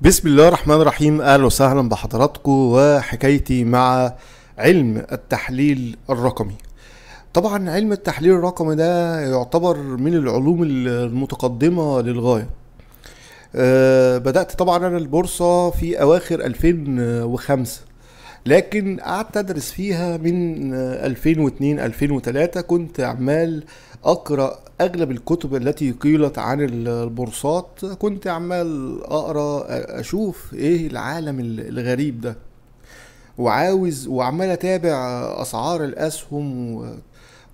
بسم الله الرحمن الرحيم اهلا وسهلا بحضراتكم وحكايتي مع علم التحليل الرقمي طبعا علم التحليل الرقمي ده يعتبر من العلوم المتقدمة للغاية آه، بدأت طبعا أنا البورصة في أواخر 2005 لكن قعدت أدرس فيها من 2002 2003 كنت عمال أقرأ اغلب الكتب التي قيلت عن البورصات كنت عمال اقرا اشوف ايه العالم الغريب ده وعاوز وعمال اتابع اسعار الاسهم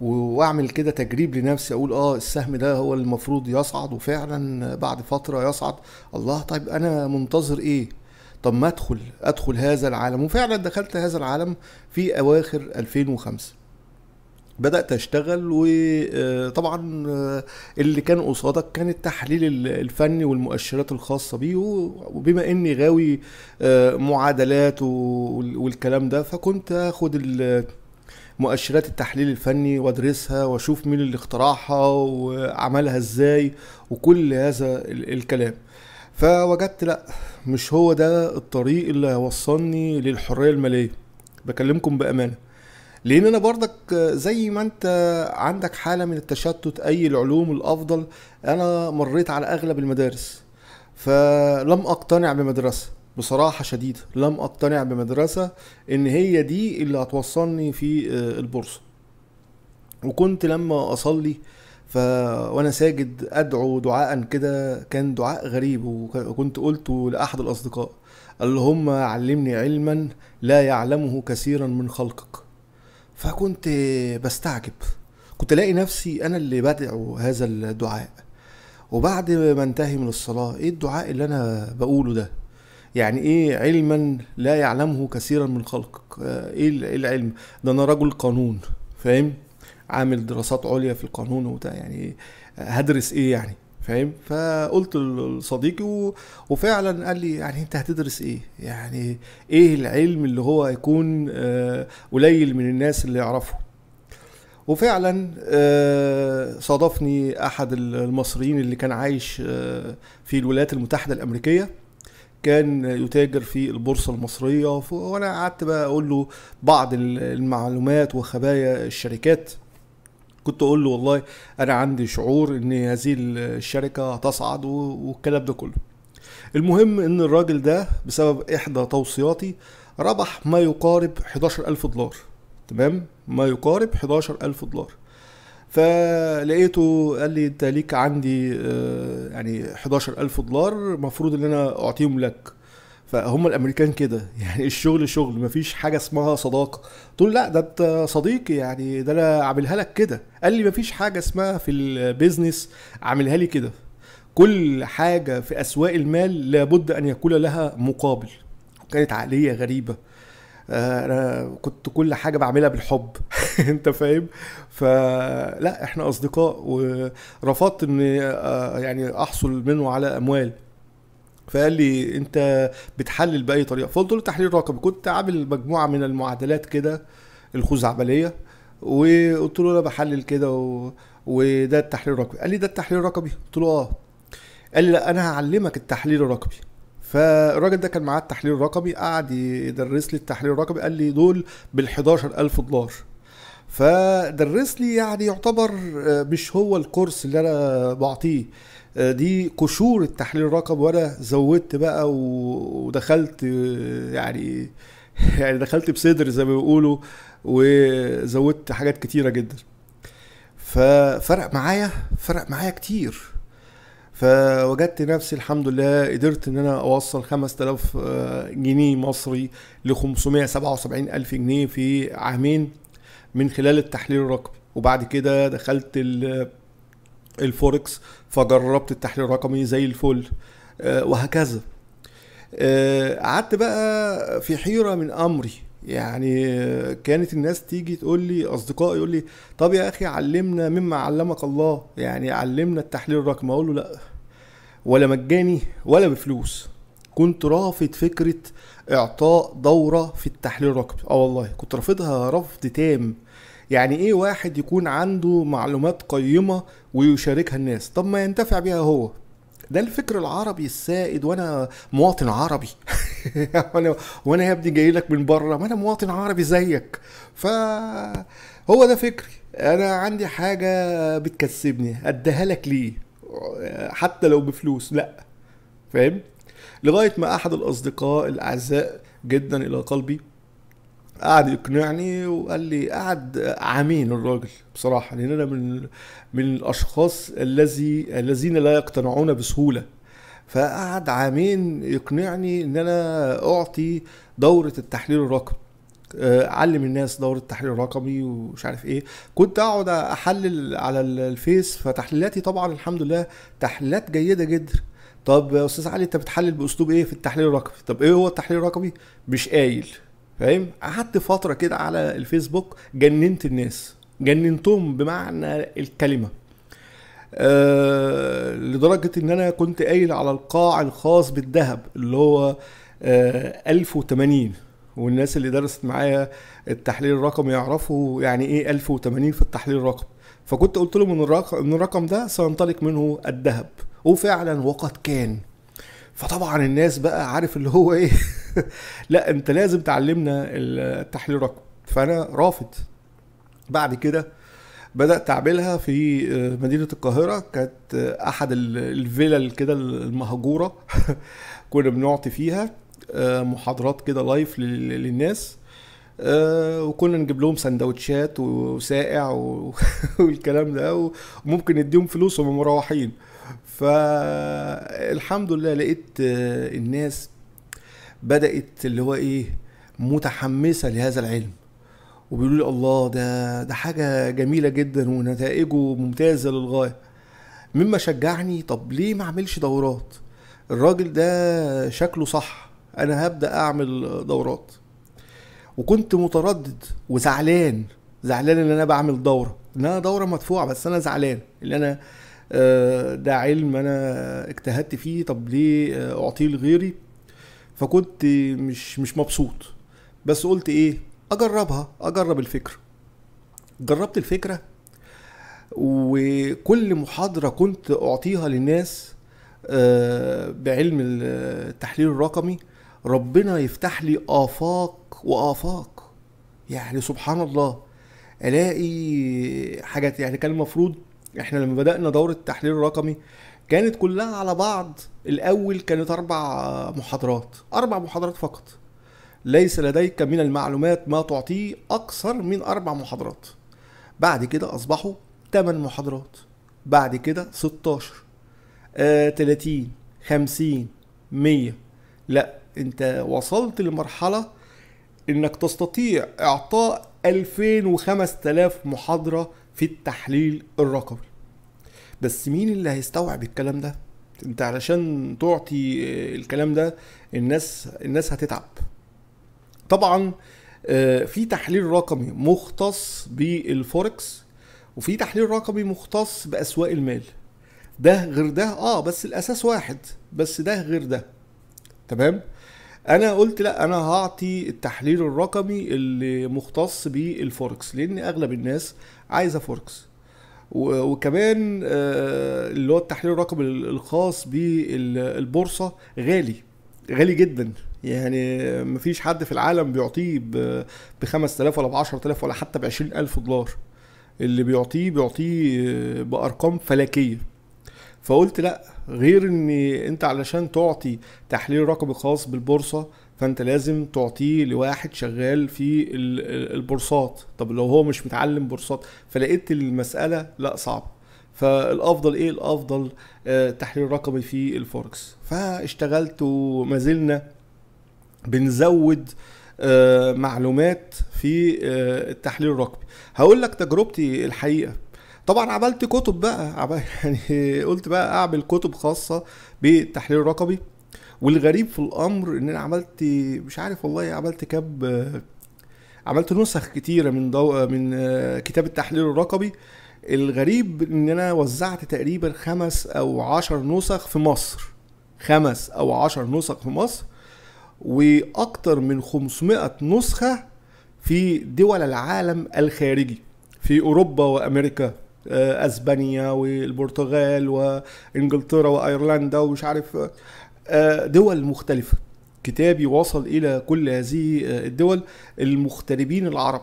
و... واعمل كده تجريب لنفسي اقول اه السهم ده هو المفروض يصعد وفعلا بعد فتره يصعد الله طيب انا منتظر ايه طب ما ادخل ادخل هذا العالم وفعلا دخلت هذا العالم في اواخر 2005 بدات اشتغل وطبعا آه، آه، اللي كان قصادك كان التحليل الفني والمؤشرات الخاصه بيه وبما اني غاوي آه، معادلات والكلام ده فكنت اخد مؤشرات التحليل الفني وادرسها واشوف مين اللي اخترعها وعملها ازاي وكل هذا الكلام فوجدت لا مش هو ده الطريق اللي هيوصلني للحريه الماليه بكلمكم بامانه لان انا برضك زي ما انت عندك حاله من التشتت اي العلوم الافضل انا مريت على اغلب المدارس فلم اقتنع بمدرسه بصراحه شديده لم اقتنع بمدرسه ان هي دي اللي هتوصلني في آه، البورصه وكنت لما اصلي ف وانا ساجد ادعو دعاء كده كان دعاء غريب وكنت قلته لاحد الاصدقاء اللهم علمني علما لا يعلمه كثيرا من خلقك فكنت بستعجب كنت الاقي نفسي انا اللي بدعو هذا الدعاء وبعد ما انتهي من الصلاه ايه الدعاء اللي انا بقوله ده يعني ايه علما لا يعلمه كثيرا من خلقك آه، إيه, ايه العلم ده انا رجل قانون فاهم عامل دراسات عليا في القانون وبتاع يعني هدرس ايه يعني فاهم فقلت لصديقي وفعلا قال لي يعني انت هتدرس ايه يعني ايه العلم اللي هو يكون آه، قليل من الناس اللي يعرفه وفعلا آه، صادفني احد المصريين اللي كان عايش آه، في الولايات المتحده الامريكيه كان يتاجر في البورصه المصريه وانا قعدت بقى اقول له بعض المعلومات وخبايا الشركات كنت اقول له والله انا عندي شعور ان هذه الشركه هتصعد والكلام ده كله المهم ان الراجل ده بسبب احدى توصياتي ربح ما يقارب 11000 دولار تمام ما يقارب 11000 دولار فلقيته قال لي انت ليك عندي آه، يعني 11000 دولار المفروض ان انا اعطيهم لك فهم الامريكان كده يعني الشغل شغل مفيش حاجه اسمها صداقه تقول لا ده انت صديقي يعني ده انا عاملها لك كده قال لي مفيش حاجه اسمها في البيزنس عاملها لي كده كل حاجه في اسواق المال لابد ان يكون لها مقابل كانت عقليه غريبه آه، انا كنت كل حاجه بعملها بالحب انت فاهم فلا احنا اصدقاء ورفضت ان آه، يعني احصل منه على اموال فقال لي انت بتحلل باي طريقه فقلت له تحليل رقمي كنت عامل مجموعه من المعادلات كده الخزعبليه وقلت له انا بحلل كده و... وده التحليل الرقمي قال لي ده التحليل الرقمي قلت له اه قال لي لا انا هعلمك التحليل الرقمي فالراجل ده كان معاه التحليل الرقمي قعد يدرس لي التحليل الرقمي قال لي دول بال ألف دولار فدرس لي يعني يعتبر مش هو الكورس اللي انا بعطيه آه، دي قشور التحليل الرقم وانا زودت بقى ودخلت آه، يعني يعني دخلت بصدر زي ما بيقولوا وزودت حاجات كتيره جدا ففرق معايا فرق معايا كتير فوجدت نفسي الحمد لله قدرت ان انا اوصل 5000 آه، جنيه مصري ل 577 الف جنيه في عامين من خلال التحليل الرقمي وبعد كده دخلت ال الفوركس فجربت التحليل الرقمي زي الفل آه، وهكذا آه، قعدت بقى في حيره من امري يعني كانت الناس تيجي تقول لي اصدقائي يقول لي طب يا اخي علمنا مما علمك الله يعني علمنا التحليل الرقمي اقول له لا ولا مجاني ولا بفلوس كنت رافض فكره اعطاء دوره في التحليل الرقمي اه والله كنت رافضها رفض تام يعني ايه واحد يكون عنده معلومات قيمة ويشاركها الناس طب ما ينتفع بيها هو ده الفكر العربي السائد وانا مواطن عربي وانا وانا يا ابني جاي لك من بره ما انا مواطن عربي زيك ف هو ده فكري انا عندي حاجه بتكسبني اديها لك ليه حتى لو بفلوس لا فاهم لغايه ما احد الاصدقاء الاعزاء جدا الى قلبي قعد يقنعني وقال لي قعد عامين الراجل بصراحه لان انا من من الاشخاص الذي الذين لا يقتنعون بسهوله فقعد عامين يقنعني ان انا اعطي دوره التحليل الرقمي آه، علم الناس دوره التحليل الرقمي ومش عارف ايه كنت اقعد احلل على الفيس فتحليلاتي طبعا الحمد لله تحليلات جيده جدا طب يا استاذ علي انت بتحلل باسلوب ايه في التحليل الرقمي طب ايه هو التحليل الرقمي مش قايل فاهم قعدت فتره كده على الفيسبوك جننت الناس جننتهم بمعنى الكلمه أه لدرجة ان انا كنت قايل على القاع الخاص بالذهب اللي هو أه 1080 والناس اللي درست معايا التحليل الرقمي يعرفوا يعني ايه 1080 في التحليل الرقمي فكنت قلت لهم ان الرقم, إن الرقم ده سينطلق منه الذهب وفعلا وقد كان فطبعا الناس بقى عارف اللي هو ايه لا انت لازم تعلمنا التحليل الرقمي فانا رافض بعد كده بدات اعملها في آه، مدينه القاهره كانت آه، احد الفلل كده المهجوره كنا بنعطي فيها آه، محاضرات كده لايف للناس وكنا نجيب لهم سندوتشات وسائع والكلام ده وممكن نديهم فلوس وهم مروحين فالحمد لله لقيت آه، الناس بدات اللي هو ايه متحمسه لهذا العلم وبيقولوا لي الله ده ده حاجه جميله جدا ونتائجه ممتازه للغايه مما شجعني طب ليه ما اعملش دورات الراجل ده شكله صح انا هبدا اعمل دورات وكنت متردد وزعلان زعلان ان انا بعمل دوره ان انا دوره مدفوعه بس انا زعلان ان انا آه، ده علم انا اجتهدت فيه طب ليه اعطيه لغيري فكنت مش مش مبسوط بس قلت ايه اجربها اجرب الفكره جربت الفكره وكل محاضره كنت اعطيها للناس آه، بعلم التحليل الرقمي ربنا يفتح لي آفاق وآفاق يعني سبحان الله ألاقي حاجات يعني كان المفروض احنا لما بدانا دوره التحليل الرقمي كانت كلها على بعض الاول كانت اربع محاضرات اربع محاضرات فقط ليس لديك من المعلومات ما تعطيه اكثر من اربع محاضرات بعد كده اصبحوا 8 محاضرات بعد كده 16 30 50 100 لا انت وصلت لمرحله انك تستطيع اعطاء 2000 و5000 محاضره في التحليل الرقمي بس مين اللي هيستوعب الكلام ده انت علشان تعطي آه، الكلام ده الناس الناس هتتعب طبعا آه، في تحليل رقمي مختص بالفوركس وفي تحليل رقمي مختص باسواق المال ده غير ده اه بس الاساس واحد بس ده غير ده تمام انا قلت لا انا هعطي التحليل الرقمي اللي مختص بالفوركس لان اغلب الناس عايزه فوركس وكمان آه، اللي هو التحليل الرقمي الخاص بالبورصه غالي غالي جدا يعني مفيش حد في العالم بيعطيه ب 5000 ولا ب 10000 ولا حتى ب 20000 دولار اللي بيعطيه بيعطيه آه، بارقام فلكيه فقلت لا غير ان انت علشان تعطي تحليل رقمي خاص بالبورصه فانت لازم تعطيه لواحد شغال في البورصات طب لو هو مش متعلم بورصات فلقيت المساله لا صعبه فالافضل ايه الافضل آه، تحليل رقمي في الفوركس فاشتغلت وما زلنا بنزود آه، معلومات في آه، التحليل الرقمي هقول لك تجربتي الحقيقه طبعا عملت كتب بقى يعني قلت بقى اعمل كتب خاصه بالتحليل الرقمي والغريب في الامر ان انا عملت مش عارف والله عملت كاب عملت نسخ كتيره من دو... من كتاب التحليل الرقمي الغريب ان انا وزعت تقريبا خمس او عشر نسخ في مصر خمس او عشر نسخ في مصر واكتر من 500 نسخه في دول العالم الخارجي في اوروبا وامريكا آه، اسبانيا والبرتغال وانجلترا وايرلندا ومش عارف آه، دول مختلفة كتابي وصل إلى كل هذه آه، الدول المغتربين العرب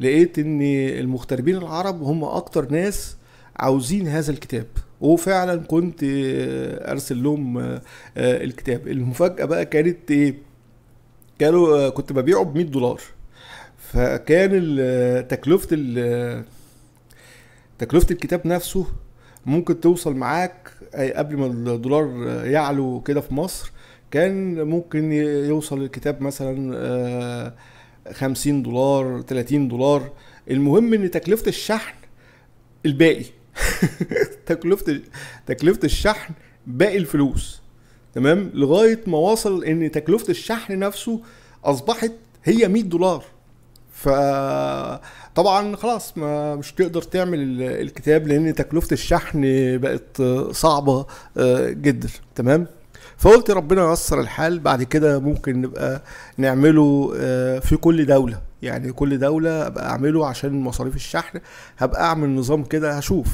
لقيت إن المغتربين العرب هم أكتر ناس عاوزين هذا الكتاب وفعلا كنت آه، ارسل لهم الكتاب المفاجاه بقى كانت ايه كانوا كنت ببيعه ب 100 دولار فكان تكلفه تكلفه الكتاب نفسه ممكن توصل معاك أي قبل ما الدولار يعلو كده في مصر كان ممكن يوصل الكتاب مثلا 50 آه، دولار 30 دولار المهم ان تكلفه الشحن الباقي تكلفه تكلفه الشحن باقي الفلوس تمام لغايه ما وصل ان تكلفه الشحن نفسه اصبحت هي 100 دولار فطبعا خلاص ما مش تقدر تعمل الكتاب لان تكلفه الشحن بقت صعبه آه، جدا تمام فقلت ربنا ييسر الحال بعد كده ممكن نبقى نعمله آه، في كل دوله يعني كل دوله ابقى اعمله عشان مصاريف الشحن هبقى اعمل نظام كده هشوف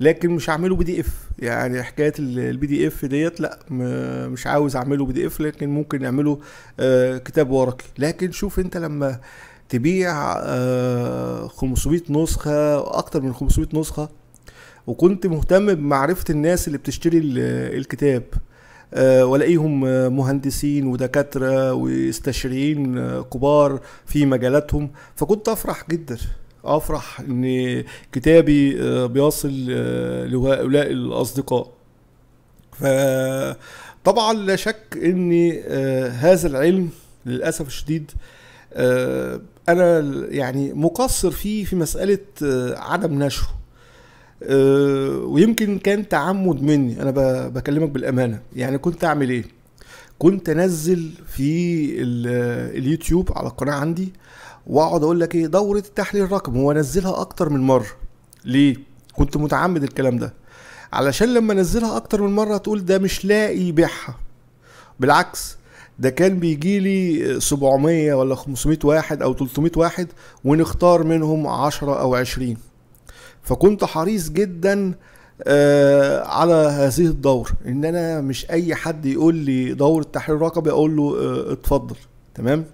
لكن مش هعمله بي دي اف يعني حكايه البي دي اف ديت لا مش عاوز اعمله بي دي اف لكن ممكن نعمله آه، كتاب ورقي لكن شوف انت لما تبيع 500 آه، نسخه اكتر من 500 نسخه وكنت مهتم بمعرفه الناس اللي بتشتري الكتاب آه، والاقيهم آه، مهندسين ودكاتره واستشاريين كبار في مجالاتهم فكنت افرح جدا افرح ان كتابي بيصل لهؤلاء الاصدقاء فطبعا لا شك ان هذا العلم للاسف الشديد آه، انا يعني مقصر فيه في مساله آه، عدم نشره آه، ويمكن كان تعمد مني انا بكلمك بالامانه يعني كنت اعمل ايه كنت انزل في اليوتيوب على القناه عندي واقعد اقول لك ايه دوره التحليل الرقم وانزلها اكتر من مره ليه كنت متعمد الكلام ده علشان لما انزلها اكتر من مره تقول ده مش لاقي يبيعها بالعكس ده كان بيجي لي 700 ولا 500 واحد او 300 واحد ونختار منهم 10 او 20 فكنت حريص جدا آه على هذه الدور ان انا مش اي حد يقول لي دور التحرير الرقبي اقول له آه اتفضل تمام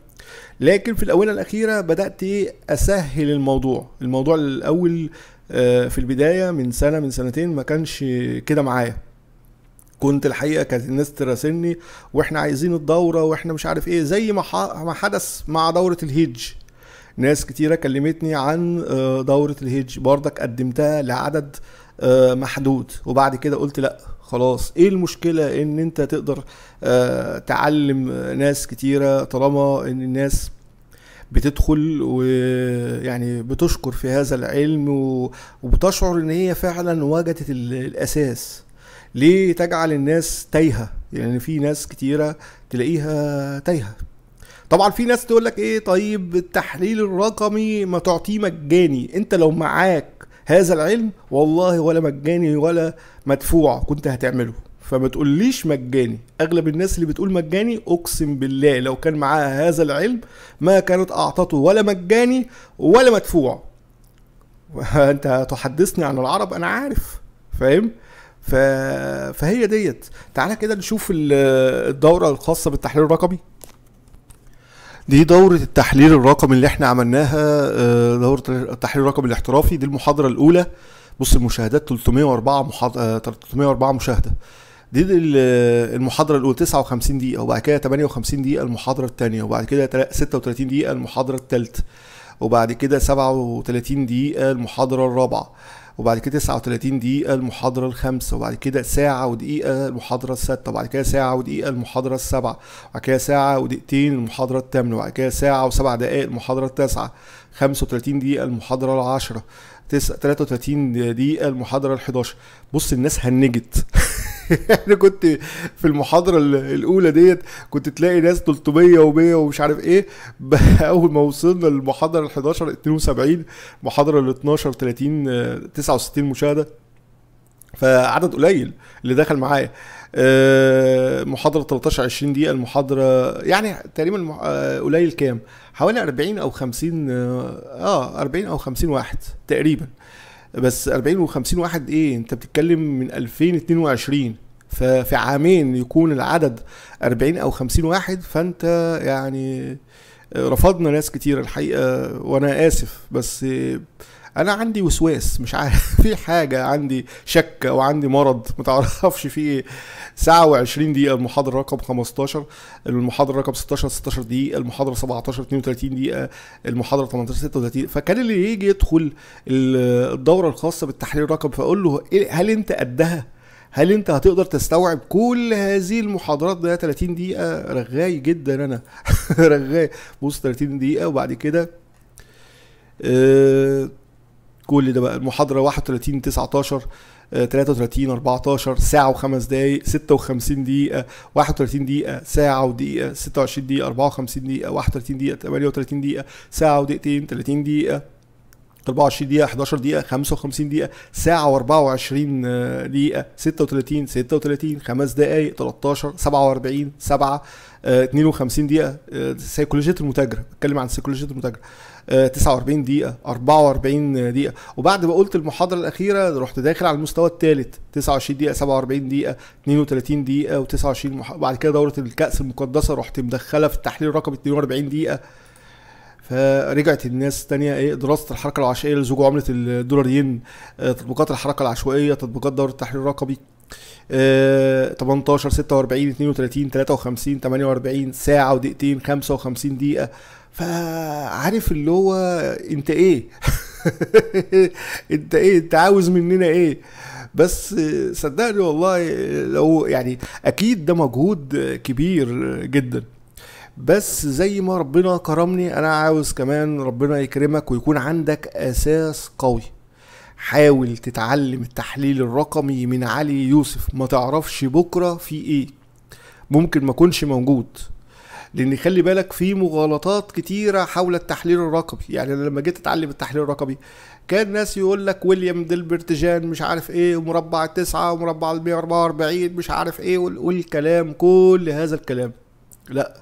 لكن في الاونه الاخيره بدات ايه اسهل الموضوع الموضوع الاول آه في البدايه من سنه من سنتين ما كانش كده معايا كنت الحقيقه كانت الناس تراسلني واحنا عايزين الدوره واحنا مش عارف ايه زي ما ما حدث مع دوره الهيدج ناس كتيره كلمتني عن آه، دوره الهيدج بردك قدمتها لعدد آه، محدود وبعد كده قلت لا خلاص ايه المشكله ان انت تقدر آه، تعلم ناس كتيره طالما ان الناس بتدخل ويعني بتشكر في هذا العلم وبتشعر ان هي فعلا وجدت الاساس ليه تجعل الناس تايهه يعني في ناس كتيره تلاقيها تايهه طبعا في ناس تقول لك ايه طيب التحليل الرقمي ما تعطيه مجاني انت لو معاك هذا العلم والله ولا مجاني ولا مدفوع كنت هتعمله فما تقوليش مجاني اغلب الناس اللي بتقول مجاني اقسم بالله لو كان معاها هذا العلم ما كانت اعطته ولا مجاني ولا مدفوع انت هتحدثني عن العرب انا عارف فاهم ف... فهي ديت تعالى كده نشوف الدوره الخاصه بالتحليل الرقمي دي دورة التحليل الرقمي اللي احنا عملناها آه، دورة التحليل الرقمي الاحترافي دي المحاضرة الأولى بص المشاهدات 304 محاضرة 304 مشاهدة دي المحاضرة الأولى 59 دقيقة وبعد كده 58 دقيقة المحاضرة الثانية وبعد كده 36 دقيقة المحاضرة الثالثة وبعد كده 37 دقيقة المحاضرة الرابعة وبعد كده 39 دقيقة المحاضرة الخامسة وبعد كده ساعة ودقيقة المحاضرة السادسة وبعد كده ساعة ودقيقة المحاضرة السابعة وبعد كده ساعة ودقيقتين المحاضرة الثامنة وبعد كده ساعة وسبع دقائق المحاضرة التاسعة 35 دقيقة المحاضرة العاشرة 33 دقيقة المحاضرة ال11 بص الناس هنجت انا كنت في المحاضره الاولى ديت كنت تلاقي ناس 300 و100 ومش عارف ايه اول ما وصلنا للمحاضره ال 11 72 المحاضره ال 12 30 69 مشاهده فعدد قليل اللي دخل معايا آه، محاضرة 13 20 دقيقة المحاضرة يعني تقريبا آه، قليل كام؟ حوالي 40 أو 50 اه 40 آه، أو 50 واحد تقريبا آه بس 40 و50 واحد ايه انت بتتكلم من 2022 ففي عامين يكون العدد 40 او 50 واحد فانت يعني رفضنا ناس كتير الحقيقه وانا اسف بس انا عندي وسواس مش عارف في حاجه عندي شك او عندي مرض ما تعرفش في ايه ساعه و20 دقيقه المحاضره رقم 15 المحاضره رقم 16 16 دقيقه المحاضره 17 32 دقيقه المحاضره 18 36 فكان اللي يجي يدخل الدوره الخاصه بالتحليل الرقم فاقول له إيه، هل انت قدها هل انت هتقدر تستوعب كل هذه المحاضرات ده 30 دقيقه رغاي جدا انا رغاي بص 30 دقيقه وبعد كده أه كل ده بقى المحاضره 31 19 33 14 ساعة و5 دقايق 56 دقيقة 31 دقيقة ساعة ودقيقة 26 دقيقة 54 دقيقة 31 دقيقة 38 دقيقة ساعة ودقيقتين 30 دقيقة 24 دقيقة 11 دقيقة 55 دقيقة ساعة و24 آه، دقيقة 36 36 5 دقايق 13 47 7 52 دقيقة آه، سيكولوجية المتاجرة بتكلم عن سيكولوجية المتاجرة 49 دقيقه 44 دقيقه وبعد ما قلت المحاضره الاخيره رحت داخل على المستوى الثالث 29 دقيقه 47 دقيقه 32 دقيقه و29 مح... وبعد كده دوره الكاس المقدسه رحت مدخله في التحليل الرقمي 42 دقيقه فرجعت الناس تانية ايه دراسة الحركة العشوائية لزوج عملة الدولار ين آه، تطبيقات الحركة العشوائية تطبيقات دورة التحليل الرقمي 18 46 32 53 48 ساعة ودقيقتين 55 دقيقة فعارف اللي هو انت ايه انت ايه انت عاوز مننا ايه بس صدقني والله لو يعني اكيد ده مجهود كبير جدا بس زي ما ربنا كرمني انا عاوز كمان ربنا يكرمك ويكون عندك اساس قوي حاول تتعلم التحليل الرقمي من علي يوسف ما تعرفش بكره في ايه ممكن ما اكونش موجود لان خلي بالك في مغالطات كتيره حول التحليل الرقمي يعني انا لما جيت اتعلم التحليل الرقمي كان ناس يقول لك ويليام جان مش عارف ايه ومربع التسعة ومربع ال 144 مش عارف ايه والكلام كل هذا الكلام لا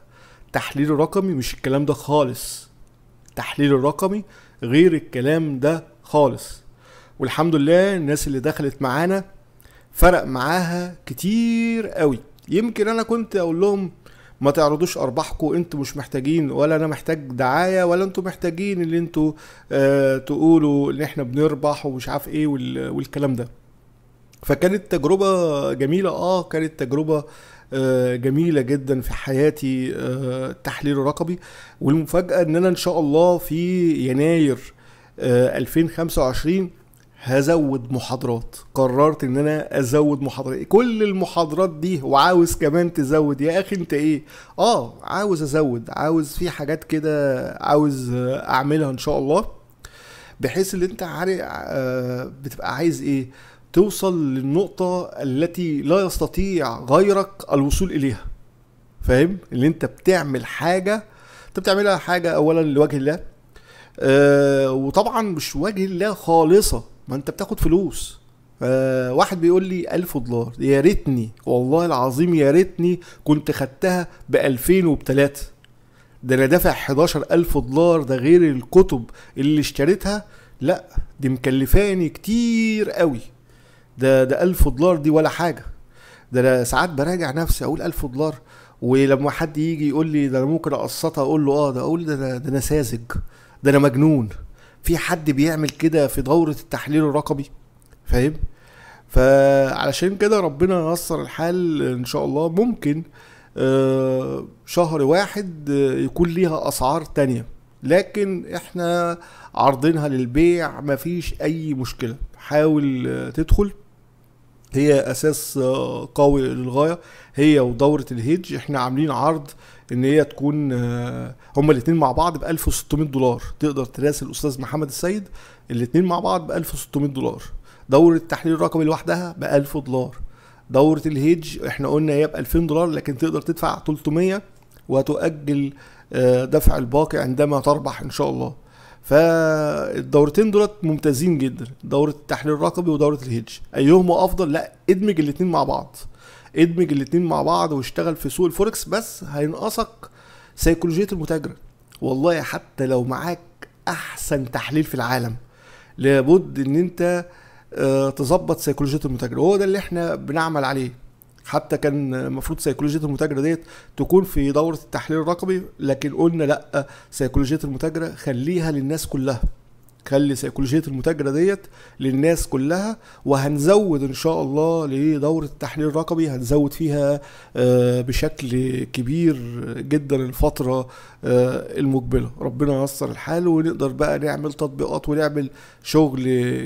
التحليل الرقمي مش الكلام ده خالص التحليل الرقمي غير الكلام ده خالص والحمد لله الناس اللي دخلت معانا فرق معاها كتير قوي يمكن انا كنت اقول لهم ما تعرضوش ارباحكم انتوا مش محتاجين ولا انا محتاج دعايه ولا انتوا محتاجين اللي انتوا آه، تقولوا ان احنا بنربح ومش عارف ايه والكلام ده فكانت تجربه جميله اه كانت تجربه آه، جميلة جدا في حياتي التحليل آه، الرقبي والمفاجأة ان انا ان شاء الله في يناير 2025 هزود محاضرات قررت ان انا ازود محاضرات كل المحاضرات دي وعاوز كمان تزود يا اخي انت ايه اه عاوز ازود عاوز في حاجات كده عاوز اعملها ان شاء الله بحيث ان انت عارف آه، بتبقى عايز ايه توصل للنقطة التي لا يستطيع غيرك الوصول اليها فاهم اللي انت بتعمل حاجة انت بتعملها حاجة اولا لوجه الله أه وطبعا مش وجه الله خالصة ما انت بتاخد فلوس آه واحد بيقول لي 1000 دولار يا ريتني والله العظيم يا ريتني كنت خدتها ب 2000 وبتلاتة ده انا دافع 11000 دولار ده غير الكتب اللي اشتريتها لا دي مكلفاني كتير قوي ده ده 1000 دولار دي ولا حاجه ده انا ساعات براجع نفسي اقول 1000 دولار ولما حد يجي يقول لي ده انا ممكن اقسطها اقول له اه ده اقول ده ده انا ساذج ده انا مجنون في حد بيعمل كده في دوره التحليل الرقمي فاهم فعلشان كده ربنا ييسر الحال ان شاء الله ممكن آه، شهر واحد آه، يكون ليها اسعار تانية لكن احنا عارضينها للبيع مفيش اي مشكلة حاول آه، تدخل هي اساس قوي للغاية هي ودورة الهيدج احنا عاملين عرض ان هي تكون آه، هما الاثنين مع بعض ب 1600 دولار تقدر تراسل الاستاذ محمد السيد الاثنين مع بعض ب 1600 دولار دوره التحليل الرقمي لوحدها ب 1000 دولار دوره الهيدج احنا قلنا هي ب 2000 دولار لكن تقدر تدفع 300 وتؤجل آه، دفع الباقي عندما تربح ان شاء الله فالدورتين دولت ممتازين جدا دوره التحليل الرقمي ودوره الهيدج ايهما افضل لا ادمج الاثنين مع بعض ادمج الاثنين مع بعض واشتغل في سوق الفوركس بس هينقصك سيكولوجيه المتاجر والله حتى لو معاك احسن تحليل في العالم لابد ان انت آه، تظبط سيكولوجيه المتاجر وهو ده اللي احنا بنعمل عليه حتى كان المفروض سيكولوجيه المتاجره ديت تكون في دوره التحليل الرقمي لكن قلنا لا سيكولوجيه المتاجره خليها للناس كلها خلي سيكولوجيه المتاجره ديت للناس كلها وهنزود ان شاء الله لدوره التحليل الرقمي هنزود فيها آه، بشكل كبير جدا الفتره آه، المقبله ربنا ييسر الحال ونقدر بقى نعمل تطبيقات ونعمل شغل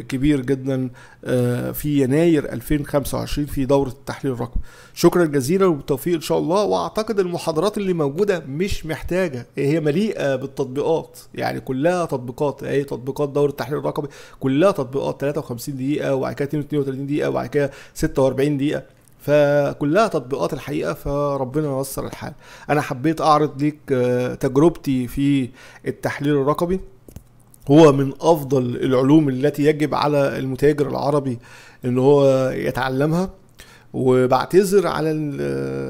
كبير جدا آه، في يناير 2025 في دوره التحليل الرقمي شكرا جزيلا وبالتوفيق ان شاء الله واعتقد المحاضرات اللي موجوده مش محتاجه هي مليئه بالتطبيقات يعني كلها تطبيقات اي تطبيقات تطبيقات دور التحليل الرقمي كلها تطبيقات 53 دقيقه وبعد كده 32 دقيقه وبعد كده 46 دقيقه فكلها تطبيقات الحقيقه فربنا ييسر الحال انا حبيت اعرض ليك آه، تجربتي في التحليل الرقمي هو من افضل العلوم التي يجب على المتاجر العربي ان هو يتعلمها وبعتذر على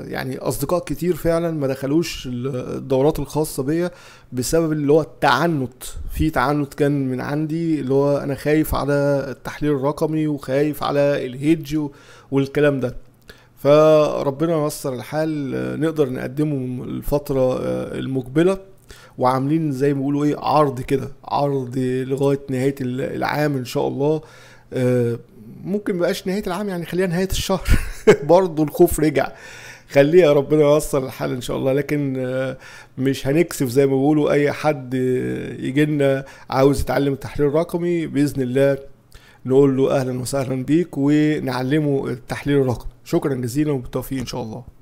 يعني اصدقاء كتير فعلا ما دخلوش الدورات الخاصه بيا بسبب اللي هو التعنت في تعنت كان من عندي اللي هو انا خايف على التحليل الرقمي وخايف على الهيدج والكلام ده فربنا ييسر الحال نقدر نقدمه الفتره آه، المقبله وعاملين زي ما بيقولوا ايه عرض كده عرض لغايه نهايه العام ان شاء الله آه، ممكن مبقاش نهايه العام يعني خليها نهايه الشهر برضه الخوف رجع خليها ربنا ييسر الحال ان شاء الله لكن آه، مش هنكسف زي ما بيقولوا اي حد آه، يجي لنا عاوز يتعلم التحليل الرقمي باذن الله نقول له اهلا وسهلا بيك ونعلمه التحليل الرقمي شكرا جزيلا وبالتوفيق ان شاء الله